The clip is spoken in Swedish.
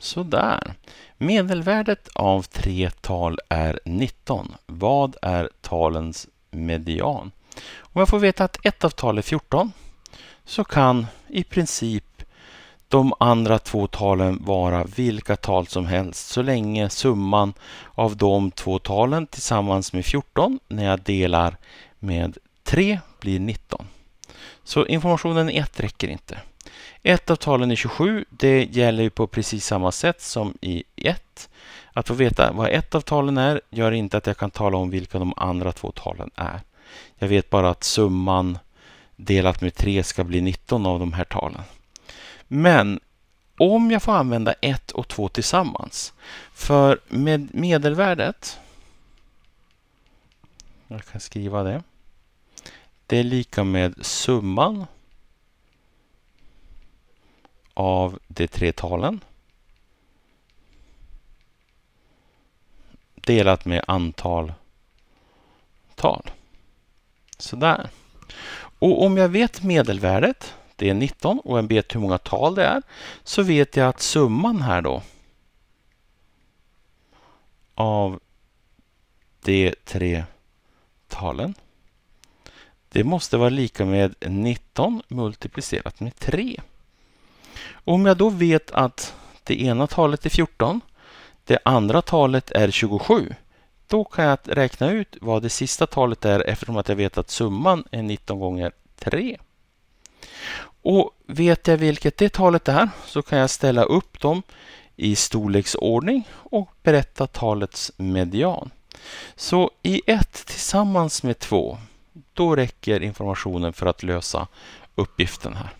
Sådär. Medelvärdet av tre tal är 19. Vad är talens median? Om jag får veta att ett av talen är 14 så kan i princip de andra två talen vara vilka tal som helst så länge summan av de två talen tillsammans med 14 när jag delar med 3 blir 19. Så informationen 1 räcker inte. Ett av talen är 27. Det gäller ju på precis samma sätt som i 1. Att få veta vad ett av talen är gör inte att jag kan tala om vilka de andra två talen är. Jag vet bara att summan delat med 3 ska bli 19 av de här talen. Men om jag får använda 1 och 2 tillsammans, för med medelvärdet, jag kan skriva det, det är lika med summan av de tre talen delat med antal tal. Sådär. Och om jag vet medelvärdet, det är 19 och jag vet hur många tal det är, så vet jag att summan här då av de tre talen, det måste vara lika med 19 multiplicerat med 3. Om jag då vet att det ena talet är 14, det andra talet är 27, då kan jag räkna ut vad det sista talet är eftersom att jag vet att summan är 19 gånger 3. Och vet jag vilket det talet är så kan jag ställa upp dem i storleksordning och berätta talets median. Så i 1 tillsammans med 2, då räcker informationen för att lösa uppgiften här.